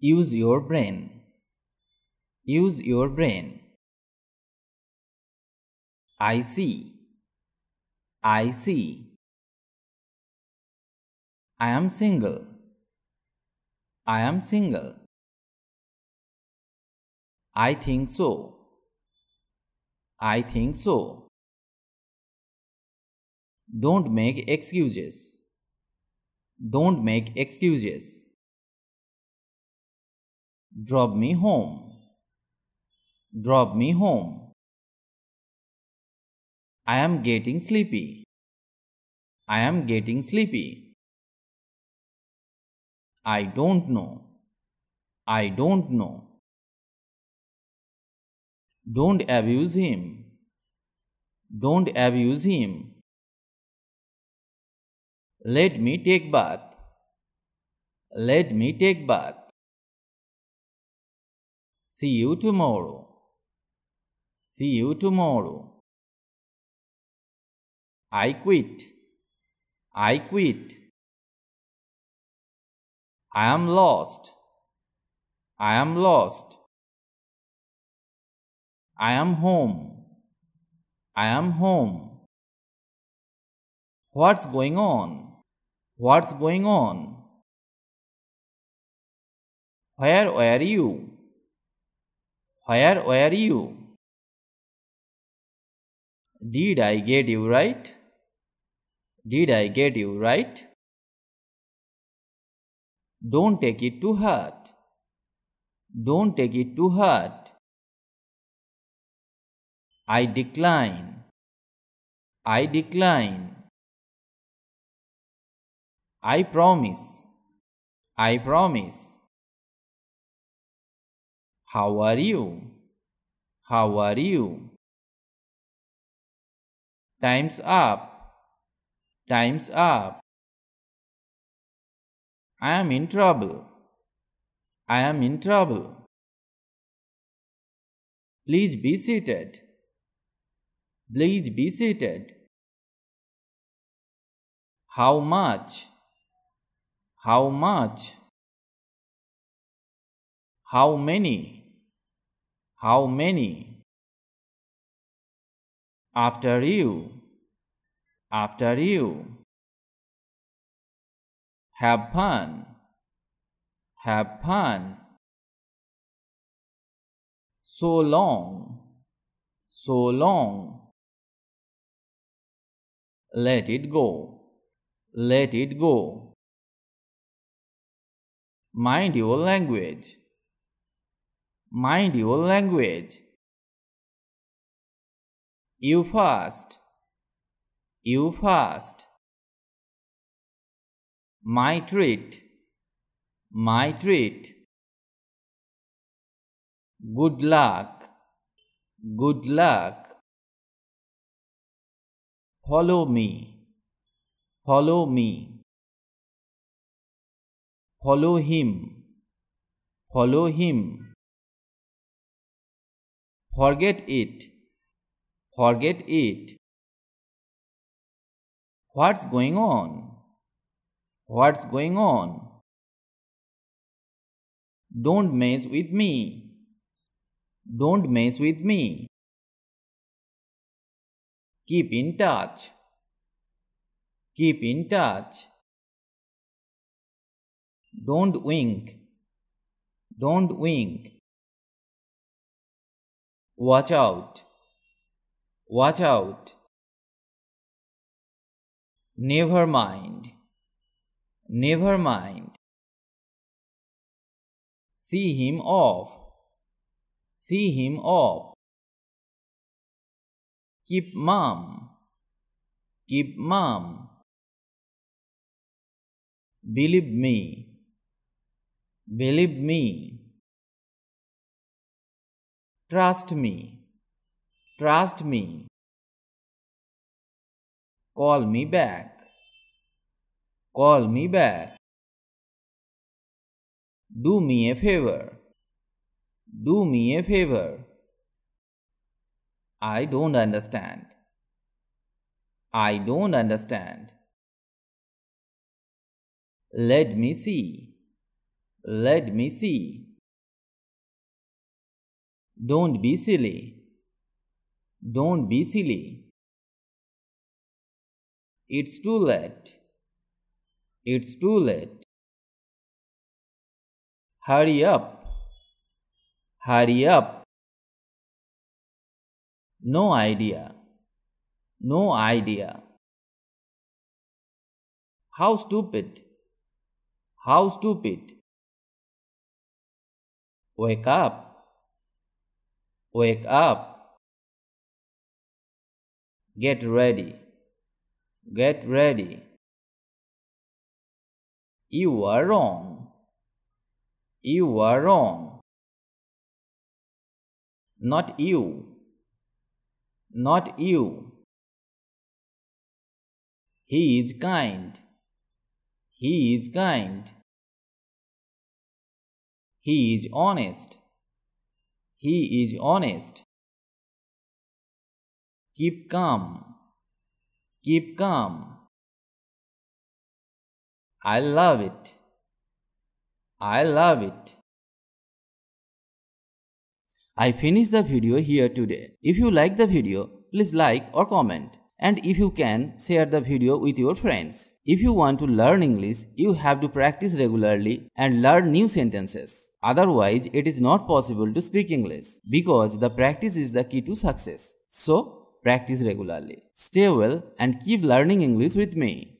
Use your brain. Use your brain. I see. I see. I am single. I am single. I think so. I think so. Don't make excuses. Don't make excuses drop me home drop me home i am getting sleepy i am getting sleepy i don't know i don't know don't abuse him don't abuse him let me take bath let me take bath See you tomorrow. See you tomorrow. I quit. I quit. I am lost. I am lost. I am home. I am home. What's going on? What's going on? Where were you? Where were you? Did I get you right? Did I get you right? Don't take it to heart. Don't take it to heart. I decline. I decline. I promise. I promise. How are you? How are you? Time's up. Time's up. I am in trouble. I am in trouble. Please be seated. Please be seated. How much? How much? How many? How many? After you. After you. Have fun. Have fun. So long. So long. Let it go. Let it go. Mind your language. Mind your language. You first. You first. My treat. My treat. Good luck. Good luck. Follow me. Follow me. Follow him. Follow him forget it forget it what's going on what's going on don't mess with me don't mess with me keep in touch keep in touch don't wink don't wink Watch out. Watch out. Never mind. Never mind. See him off. See him off. Keep mum. Keep mum. Believe me. Believe me. Trust me. Trust me. Call me back. Call me back. Do me a favor. Do me a favor. I don't understand. I don't understand. Let me see. Let me see. Don't be silly. Don't be silly. It's too late. It's too late. Hurry up. Hurry up. No idea. No idea. How stupid. How stupid. Wake up. Wake up. Get ready. Get ready. You are wrong. You are wrong. Not you. Not you. He is kind. He is kind. He is honest. He is honest. Keep calm. Keep calm. I love it. I love it. I finish the video here today. If you like the video, please like or comment and if you can, share the video with your friends. If you want to learn English, you have to practice regularly and learn new sentences. Otherwise, it is not possible to speak English because the practice is the key to success. So, practice regularly. Stay well and keep learning English with me.